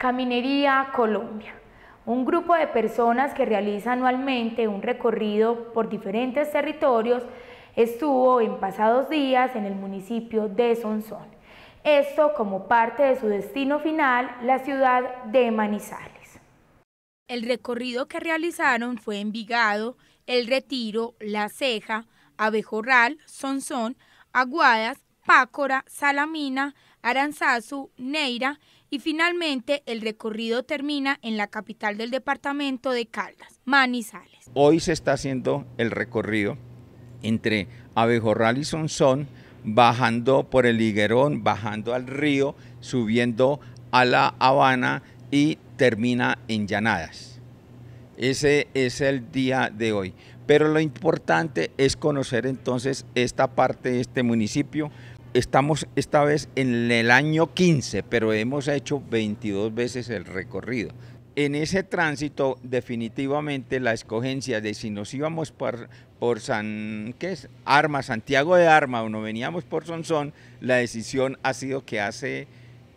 Caminería Colombia, un grupo de personas que realiza anualmente un recorrido por diferentes territorios, estuvo en pasados días en el municipio de Sonsón. Esto como parte de su destino final, la ciudad de Manizales. El recorrido que realizaron fue Envigado, El Retiro, La Ceja, Abejorral, Sonsón, Aguadas, Pácora, Salamina, Aranzazu, Neira y finalmente el recorrido termina en la capital del departamento de Caldas, Manizales. Hoy se está haciendo el recorrido entre Abejorral y Sonsón, bajando por el Higuerón, bajando al río, subiendo a La Habana y termina en Llanadas. Ese es el día de hoy. Pero lo importante es conocer entonces esta parte de este municipio. Estamos esta vez en el año 15, pero hemos hecho 22 veces el recorrido. En ese tránsito, definitivamente la escogencia de si nos íbamos por, San, Arma, Santiago de Arma o no veníamos por Sonsón, la decisión ha sido que hace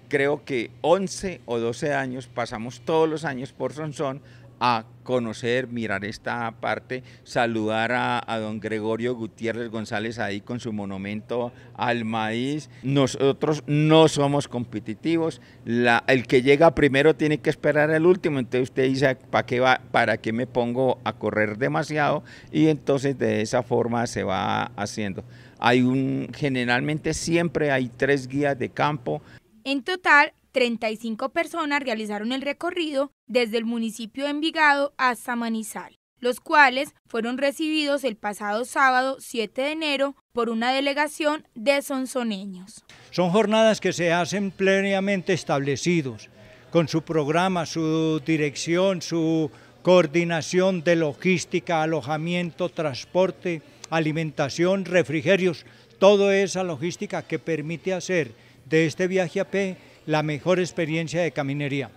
creo que 11 o 12 años pasamos todos los años por Sonsón a conocer, mirar esta parte, saludar a, don Gregorio Gutiérrez González ahí con su monumento al maíz. Nosotros no somos competitivos, el que llega primero tiene que esperar al último, entonces usted dice, ¿para qué, va, ¿para qué me pongo a correr demasiado? Y entonces de esa forma se va haciendo. Hay un, generalmente siempre hay tres guías de campo, en total, 35 personas realizaron el recorrido desde el municipio de Envigado hasta Manizal, los cuales fueron recibidos el pasado sábado 7 de enero por una delegación de sonsoneños. Son jornadas que se hacen plenamente establecidos, con su programa, su dirección, su coordinación de logística, alojamiento, transporte, alimentación, refrigerios, toda esa logística que permite hacer de este viaje a pie la mejor experiencia de caminería.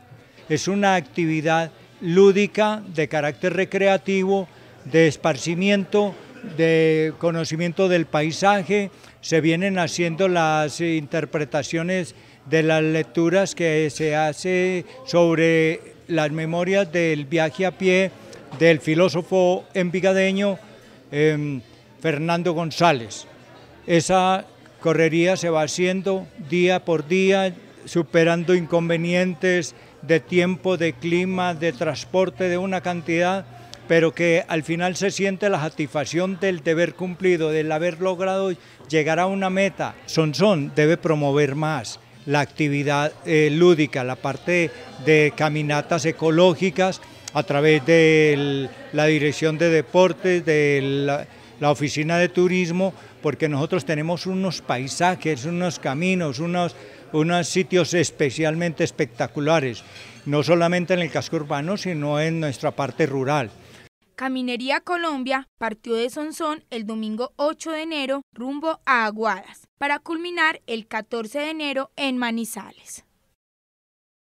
Es una actividad lúdica, de carácter recreativo, de esparcimiento, de conocimiento del paisaje. Se vienen haciendo las interpretaciones de las lecturas que se hace sobre las memorias del viaje a pie del filósofo envigadeño em, Fernando González. Esa correría se va haciendo día por día, superando inconvenientes de tiempo, de clima, de transporte, de una cantidad, pero que al final se siente la satisfacción del deber cumplido, del haber logrado llegar a una meta. son, debe promover más la actividad eh, lúdica, la parte de caminatas ecológicas a través de la dirección de deportes, del la oficina de turismo, porque nosotros tenemos unos paisajes, unos caminos, unos, unos sitios especialmente espectaculares, no solamente en el casco urbano, sino en nuestra parte rural. Caminería Colombia partió de Sonsón el domingo 8 de enero rumbo a Aguadas, para culminar el 14 de enero en Manizales.